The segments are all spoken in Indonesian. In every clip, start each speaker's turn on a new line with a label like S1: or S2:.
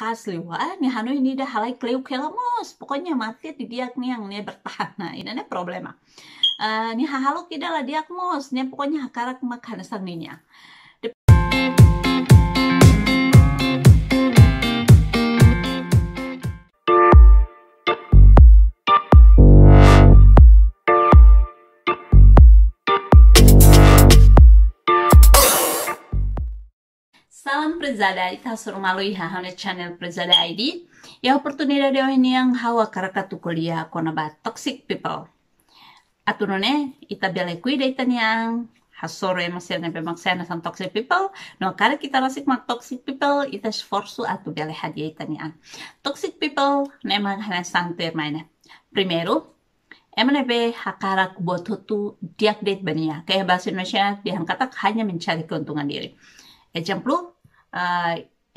S1: kasliwa ah, nih hanu ini dah halai kleu kelamos pokoknya mati di dia nih yang nih bertahan nah ini nih problema eh, nih ni hahalu tidak lah dia mus nih pokoknya hakarak makan sanginya empresária e transformá malui em Channel Empresarial e Ya, oportunidade de ini yang hawa tu kuliah ba toxic people. Atunone, itabele kuida itaniang hasore masir be maksena san toxic people no kara kita rasik mak toxic people ita sforsu atu bele hadia itaniang. Toxic people memang hana santer Primero, Emane be hakara buat hutu date bania. Kayak bahasa Indonesia dia katak hanya mencari keuntungan diri. Ejemplu Eh,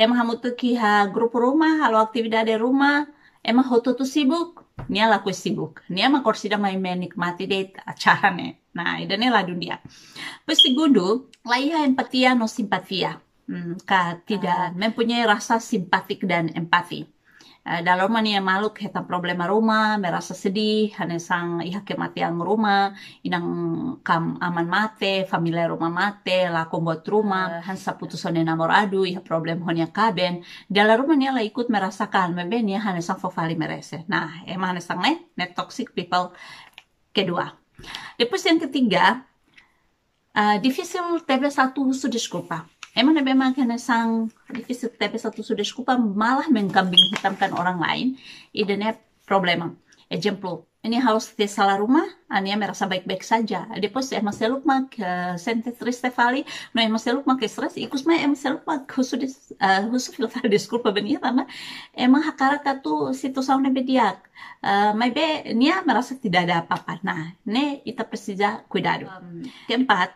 S1: emang kamu tuh ha grup rumah, halo aktividad di rumah, emang hoto tuh sibuk, nia laku sibuk, nia kursi dah main menikmati date acara nih. Nah, ini nih lah dunia. Pasti gundu, laiha empatia no simpatia. Hmm, ka tidak ah. mempunyai rasa simpatik dan empati. Eh, dalam mania ya, maluk heta problema rumah, merasa sedih, hane sang ihake mati ang rumah, inang kam aman mate, familia rumah mate, laku buat rumah, ah, iya. putusan yang namor adu, iha problem honya kaben. Dalam rumah nia la ikut merasakan, mebenya hane sang fofali merese. Nah, emang hane sang net, eh, Net toxic people kedua. Depois yang ketiga, uh, difícil tebe satu tua disculpa Emang Nabi Makan sang difícil tapi satu sudah desculpa malah mengkambing hitamkan orang lain. Idenya problem. Ejemplo, eh, ini harus di salah rumah, Ania merasa baik-baik saja. Depois, emang seluk mak eh, sente stefali no no emang seluk mak stres, ikus mah emang seluk mak khusus dis, khusus eh, filter filfal desculpa karena emang hakara katu situ nebe bediak. Uh, maybe nia merasa tidak ada apa-apa. Nah, ne ita persija kuidado. Keempat,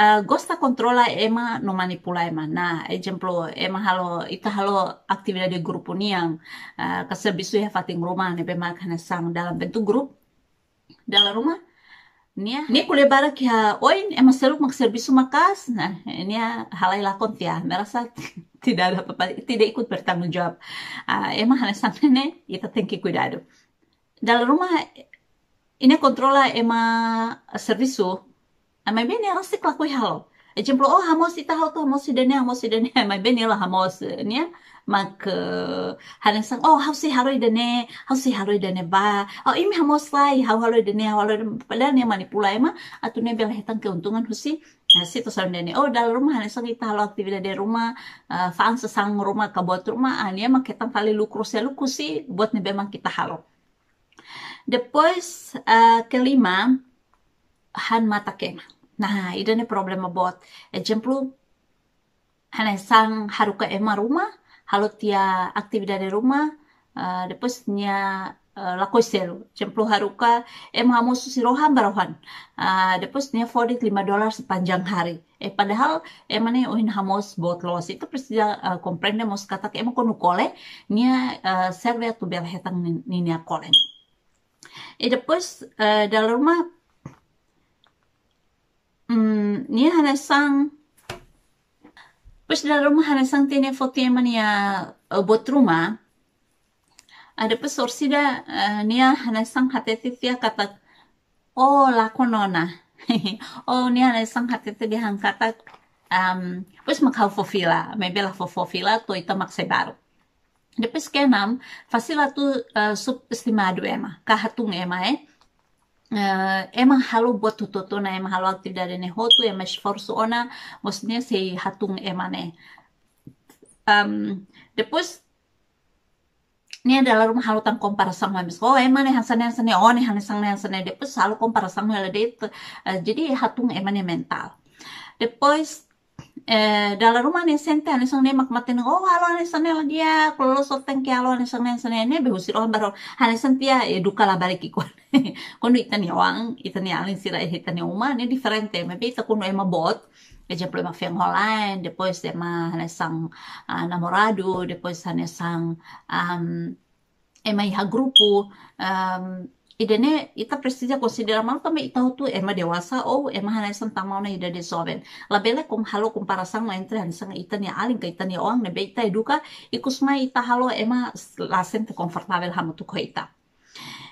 S1: Ah, gosta kontrola ema no manipula ema Na, ejemplo ema halo, ita halo aktivitas di grup yang uh, ah, kasebisu ya fating rumah, be makana sang dalam bentuk grup, dalam rumah, Nia, nia kule bara kia oin ema seluk mak servisu makas, nah nia halai lakon tia, merasa tidak ada apa-apa, tidak ikut bertanggung jawab. Uh, ema hanya sang nene, ita tengki kuidado. Dalam rumah, ini kontrola ema servisu まいべね、あしてかっこいいはろ。Ejemplo, oh hamos kita hau tu hamos sidane hamos sidane mai beni lah hamos ni ya. Mak hana sang oh hau si haroi dane hau si haroi dane ba. Oh imi hamos lai hau haroi dane hau haroi padahal ni manipula ema atau ni bela hetang keuntungan husi Nah, situ sarang dene, Oh dalam rumah hana sang kita hau aktivitas dari rumah ah, faang sesang rumah kabuat rumah ya, ah, mak ketang kali lukrus ya si, buat ni memang kita halo. Depois uh, kelima han mata kemah. Nah, ini nih problem about. Ejemplo, eh, hanya sang haruka ema rumah, halu tia aktivida de rumah, uh, eh, después nia selu. Eh, lakoiselu. Ejemplo, haruka ema hamu rohan barohan. Uh, después nia fodik lima dolar sepanjang hari. Eh, padahal ema nih uhin hamos bot los. Itu presida uh, comprende mos kata ema konu kole, nia uh, serve tu bel hetang nia kole. E depois, uh, dalam rumah Hmm, sang, pas dalam rumah sang tiene fotiaman ya eh, buat rumah. Ada pesor eh, ni ah, nia sang hati titia kata oh laku nona, oh nia sang hati titi hang kata um, pas makau fofila, maybe lah fofila tu itu makse baru. Depes kenam, fasilatu uh, eh, sub uh, ema, kahatung ema eh. Eh, emang halu buat na emang halu aktif dari ne hotu emang esforço ona maksudnya si hatung emane um, depus ini adalah rumah halu tang komparasang mamis oh emane hansane hansane oh ne hansane hansane depus halu komparasang mele det uh, jadi hatung emane mental depois Eh, dalam rumah ni sente nih sang ne mati ni oh halo ani sang ne dia kalau soteng ke halo neseng sang ne sang ne be husir on oh, baro ani sang pia ya, eduka ya, la bare ki kon kon ita ni wang ita ni alin sira ita ni uma nih diferente ya, me be ita kuno e bot ejemplo oh, ma feng ah, online depois de ma ani sang namorado depois ani sang um, e mai ha grupo idene ita prestija considera tama ita tu ema dewasa o ema hanasan na ida de soven la bele kum halo kum parasang ma han sang ita ni aling ka ita ni oang be ita eduka ikus mai ita halo ema lasen te hamu tu ko ita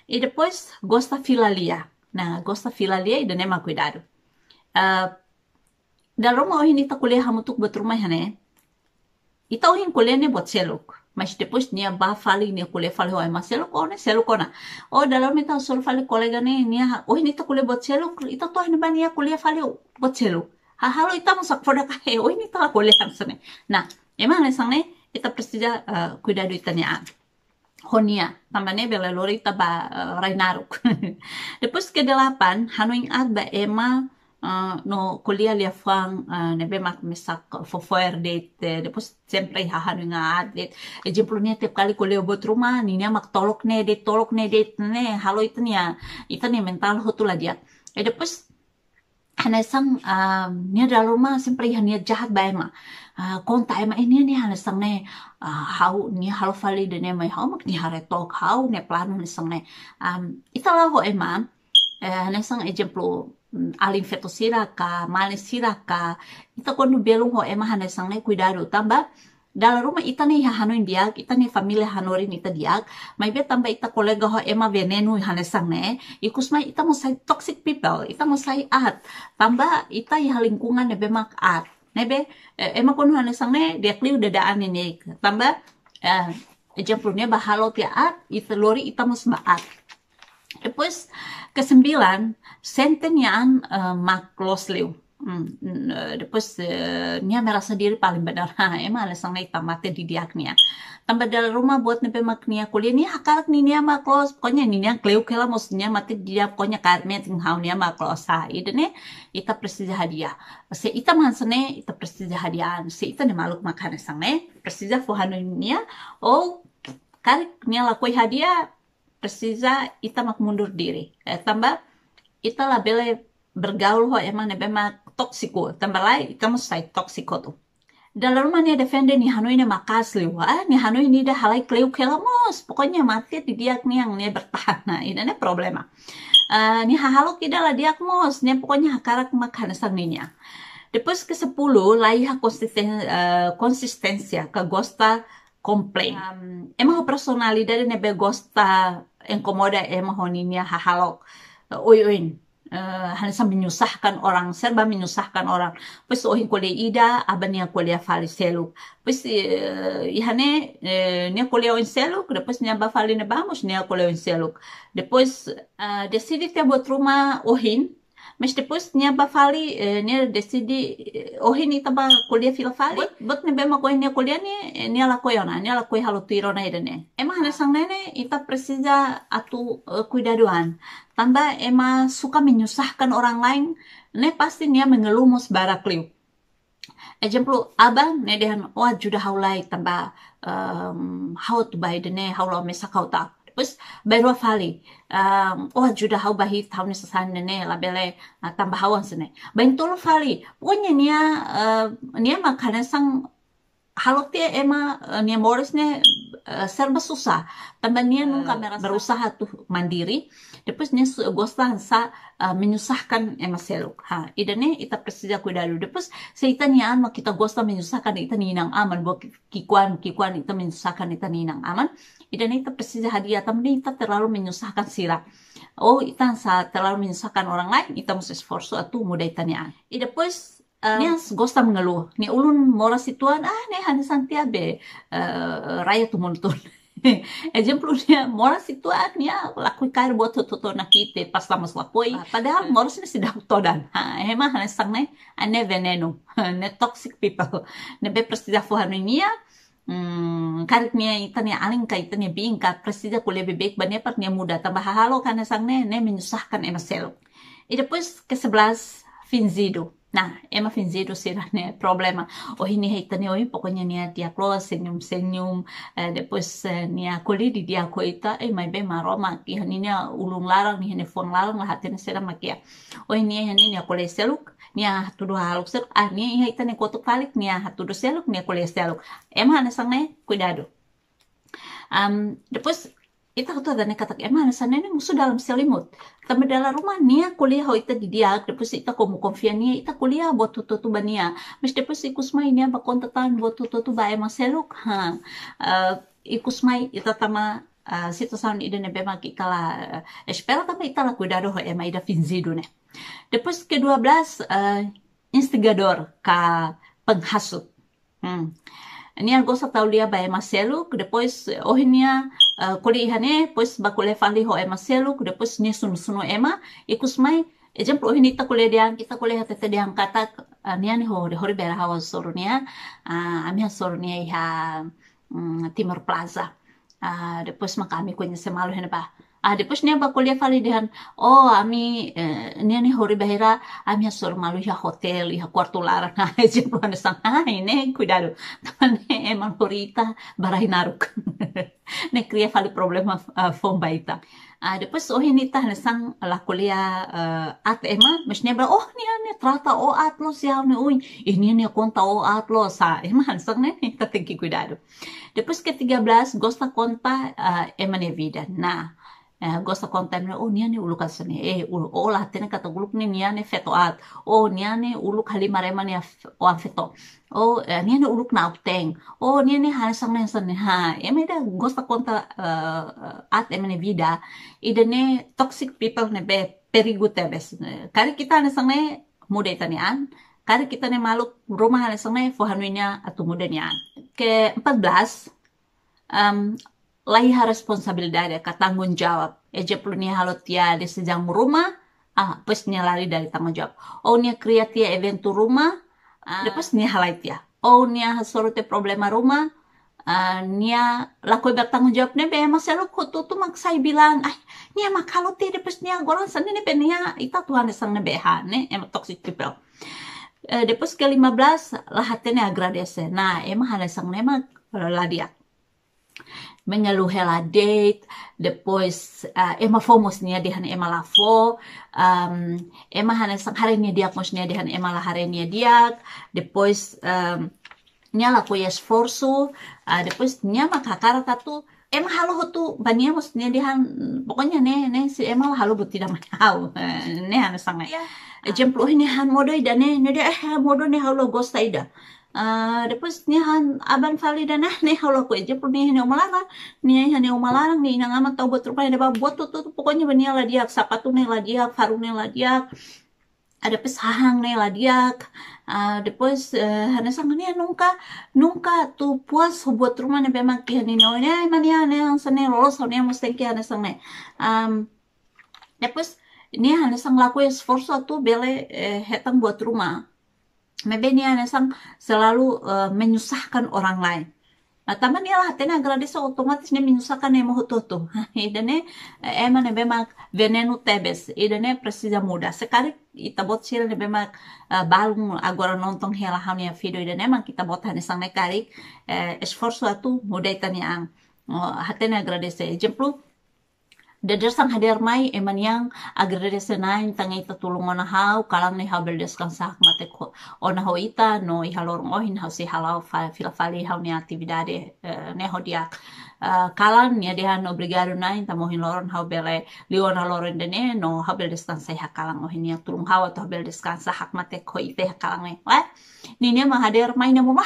S1: e depois gosta filalia na gosta filalia idene ma cuidado uh, da mau ohin ita kuliah hamutuk betrumai hane ita ohin kuliah ne seluk mas depois e ah, nia ba fali nia kule fali hoa mas selo kona selo kona o dalam minta sol fali kolega nih nia oh ini ta kule bot selo ita tuh ne ba ya kule fali bot selo halo ita sak foda kahe oh ini ta kule hamsane nah emang ne sang ne ita persija kuida do ita nia honia tambahnya bela lori ta ba rainaruk depois ke delapan hanuing ad ba ema Ah, no kulia lia fang uh, ah, ne mak mesak fo foer de eh, pos sempre ha nga e ejemplo ne tiap kali kulia bot rumah ni ne mak tolok ne de tolok ne de ne halo itu nia itu ne mental hotu la dia e eh, pos hana sang uh, ah, ne dalam rumah sempre hanya jahat bae ma uh, konta ema eh, ini ne hana sang ne uh, hau ni halo fali de ne mai hau mak ni hare tok hau ne plan ne sang ne um, itala ho ema Eh, ne sang ejemplo mm, alin feto siraka male siraka ita quando belung ho ema hane sang ne cuidado tamba dalam rumah ita nih hanoin biak, ita nih familia hanorin ita diak, mai be tambah ita kolega ho ema venenu hane sang ne, ikus mai ita musai toxic people, ita musai at, tamba ita ya lingkungan be mak at, ne be ema e kono hane sang ne dia kliu ane ini, tambah eh, ejemplo ne bahalo at, ita lori ita mus at, Depus kesembilan, sentenyan uh, eh, maklosleu. Hmm, depois eh, uh, eh, nia merasa diri paling benar ha emang sang naik pamate di diaknya tambah dalam rumah buat nepe maknia kuliah Nia hakarak ni nia maklos pokoknya ni nia kleu kela maksudnya mati diak. pokoknya karmet ting hau nia maklos ha itu ne ita prestija hadiah se ita mansane ita prestija hadiah. se ita ne maluk makane sang ne prestija fuhanu nia oh karik nia lakui hadiah ita mak mundur diri. Eh, tambah ita bele bergaul ho emang mak toksiko. Tambah lai kamu sai toksiko tuh. Dalam rumah ni defende nih hanu ini makas liwa, ah, nih hanu ini dah halai kleu kelamos, pokoknya mati di dia nih yang nih bertahan. Nah ini nih problema. Uh, ah, nih hahalo kita lah dia mos, nih pokoknya hakarak makan sang ninya. Depois ke sepuluh laiha konsisten, uh, konsistensia kegosta komplain emang Um, emang personalidade nebe gosta en komoda ya, emohoninya hahalok uyuin Uh, sami menyusahkan orang serba menyusahkan orang pues ohin kuliah ida abania kuliah fali seluk pues uh, eh, ihane uh, eh, ni kuliah oin seluk depois abah fali ne bamus ni kuliah oin seluk depois uh, eh, decidite buat rumah ohin mas depois nia ba fali eh, nia decidi eh, ohi ni taba kulia fil fali but nia bema koi nia nih ni eh, nia la koi ona nia la koi halo tuiro na irene ema hana ah. sang nene ita presija atu kuidaduan tanda ema suka menyusahkan orang lain nih pasti nih mengeluh mengelumus barak liu Ejemplu abang nih dehan oa juda haulai tanda um, how to buy dene haulau mesakau tak terus berua fali. oh ehm, juda hau bahi tahun sesane nih, labele eh, tambah hawan sene. Bain tolu fali. Pokoknya nia eh, nia makanan sang halotia ema eh, nia nih Eh, serba susah. Temannya hmm, nung kamera berusaha tuh mandiri, depois nisso gostan sa uh, menyusahkan seluk. Ha, idane ita ku dalu. Depois seitan nian ama kita gosta menyusahkan ita ninang aman, buat kikuan kikuan ita menyusahkan ita ninang aman. Idane ita persija hadiah, tamni ita terlalu menyusahkan sila. Oh, ita sa terlalu menyusahkan orang lain, ita mesti esforso atu muda ita nian. E Uh, Nias gosta mengeluh. Ni ulun mora situan, ah ne hanya santiabe uh, raya tumuntun. Ejemplo eh, niya, mora situan niya, lakui kair buat tututo kite pas lama lamas Uh, Padahal mora sini sedang todan. Ha, hema hanya sang ah, ne, ane veneno, ne toxic people. Ne be presida fuhanu ya, Hmm, karit ita itanya aling nia niya bingka presida kule lebih baik banya pat niya muda tambah halo karena sang ne ne menyusahkan selo. Ida pus ke sebelas Finzido. Nah, emang itu sih ne problema. Oh ini heita oh ini pokoknya nia dia close, senyum-senyum, eh, depois eh, nia kuli di dia kuita. eh, mai be maro maki, nia ulung larang, nia fon larang, lah sih sera makia. ini hini e hani nia kuli seluk, nia dua haluk seluk, ah nia heita ni kotuk balik nia dua seluk, nia kuli seluk. Emang hane ne kuidado. Um, depois, tuh ada katak emang, eh, emana ini musuh dalam selimut Tapi dalam rumah nia kuliah ho oh, ita didiak depus ita komu konfian nia kita kuliah buat tutu tutu bania mas depus ikus mai nia bakon tetan buat tutu tutu bae eh, seluk ha uh, eh, ikus mai ita tama uh, ide nih nebe maki lah. uh, espera tapi kita la cuidado ho ema ida finzi ne depus ke dua uh, instigador ka penghasut hmm. Nian gosa taulia ba emaselu, depois eh, ohinia uh, eh, kuli ihane, pois bakule fali ho emaselu, depois ni sunu sunu ema, ikus mai, ejemplo ohini ta kule diang, kita kule hate te deang kata, nian ho de hori bela hawa sorunia, amia ami ha sorunia iha mm, Timur Plaza. Uh, depois makami kuenya semalu hene ba, Ade ah, pas kulia fali falidehan, oh ami eh, nia ni hori bahira, ami asor malu ya hotel, ya kuartu lara na aja puan e sang ai ne kuidado, tapan ne eman horita barai naruk, ne kria fali problema fom ita. Ade ah, pas oh ini tah sang la kulia eh, at ema, mes nia oh nia ne trata o at lo siau ne ui, ih e nia nia konta o at lo sa ema sang ne ne kuidado. Depus ke tiga belas, gosta konta eh, eman evida, nah. Eh, gosta contamina o oh, niani uluka sene e eh, ola oh, hatene kata uluk ni niane feto at o oh, niane uluk halimarema ni o afeto o niane uluk na uteng o niane hansang na sene ha da gosta conta at ne vida ne toxic people ne be perigo tebes kari kita ne sangne muda itanian kari kita ne maluk rumah ne sangne fohanuinya atau nian, ke 14 um, laiha responsabilidade ka tanggung jawab eja halo halotia de sejang rumah ah pas lari dari tanggung jawab oh nia kriatia eventu rumah ah, lepas nia halaitia oh nia sorote problema rumah Uh, nia laku bertanggung jawab nih be masih lu kutu tu maksai bilang ah nia mak kalau tidak pas nia gorang sana nih be nia itu tuhan sang be ha, nih emang toxic people uh, eh, depois ke 15 lah hatinya agradece nah emang hal sang nih mak lah dia mengeluh hela date, depois uh, ema nia dihan ema lafo, um, ema hana sang nia harenya nia dihan ema la nia diag, depois um, nya la kuya esforzo, uh, depois nya makakara tatu, ema halo hutu bania nia dihan pokoknya ne ne si ema la halo buti tidak tau ne hana sang ya. ne. Yeah. jempluh ini han modoi dan ne ne dia eh modoi ne halu gosta ida. Eh, depois ni han aban dan nah nih kalau aku aja pernah nih umalara nih nih umalarang nih nang amat tau buat rupanya ada buat tuh tuh pokoknya benia lah dia sapatu nih lah dia faru nih lah dia ada pesahang nih lah dia depois uh, sang nih nungka nungka tu puas buat rumah nih memang kian nih nih emang nih nih yang ni lolos nih mesti kian sang nih depois ini hana sang laku esforso tuh bele eh, hetang buat rumah ane sang selalu uh, menyusahkan orang lain. Nah, Mataman ialah hatena agradeço otomatis ni menyusahkan emo hototo. Idane ema ne memang eh, venenu tebes. Idane presiden muda Sekali kita bot sila ne memang eh, balung agora nonton hela ya video. Ida idane memang kita bot hane sang ne karik uh, esforço atu ang yang uh, hatena agradeço. Exemplo, hadir mai eman yang tangai tangay ona hau kalam ni habel descansar mate ona ita no ihalorong ohin hau si halau fila fali hau ni eh, ne Eh, kalan ya de han obrigado na inta mohin loron hau bele liona loron dene no hau bele descansa ha calan mohin ya hau atau to bele descansa hak mate ko ite ha calan ne wa nini ma hader maina mo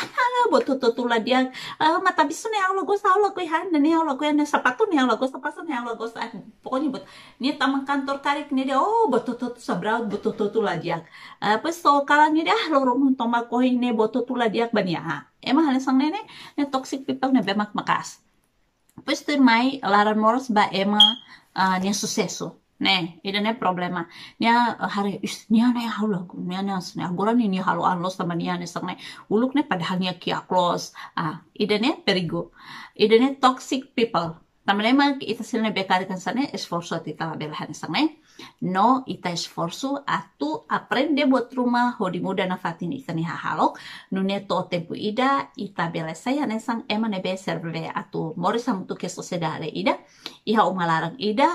S1: bo tutu tula dia eh, mata bisu ne Allah go hau Allah ko han ne Allah ko sapatu sepatu ne Allah go sepatu ne Allah go ah eh, pokoknya bo ni taman kantor karik ni dia oh bo tutu sabraut tutu tula dia apa so kalan ni dia ah, lorong toma ko bo tutu tula dia bania ah, emang hal sang nene ne toxic people nih bemak makas questo ormai Lara ba ema nia uh, successo 네, ne problema. Nia uh, hari is nia ne halo, nia ne asne agoran ini halo anlos sama nia ne sangne. Uluk ne padahal nia kia close. Ah, ne perigo. ne toxic people. Tamane ma kita silne bekari kan sana esforso tita belahan sangne no ita esforzo atu aprende buat rumah muda na fatin ita ni hahalok nune to tempu ida ita bela saya nesang emane be serve e atu mori mutu keso sedare ida iha umalarang ida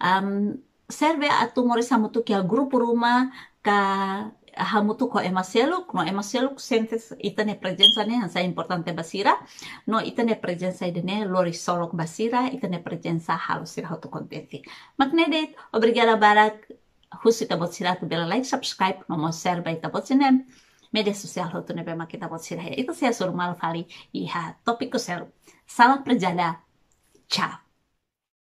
S1: um, serve e atu mori mutu kia grup rumah ka ema seluk no seluk sentes itane presensa ne hansa importante basira, no itane presenza ne lori sorok basira, itane presensa halo sira hotu contenti. Maknedet, obrigada barak, husi bot sira bela like, subscribe, no mo serba bot sinem, media sosial hotu bema makita bot sira, ya. itu sia suruh mal fali, iha topiko seru. Salam perjada, ciao.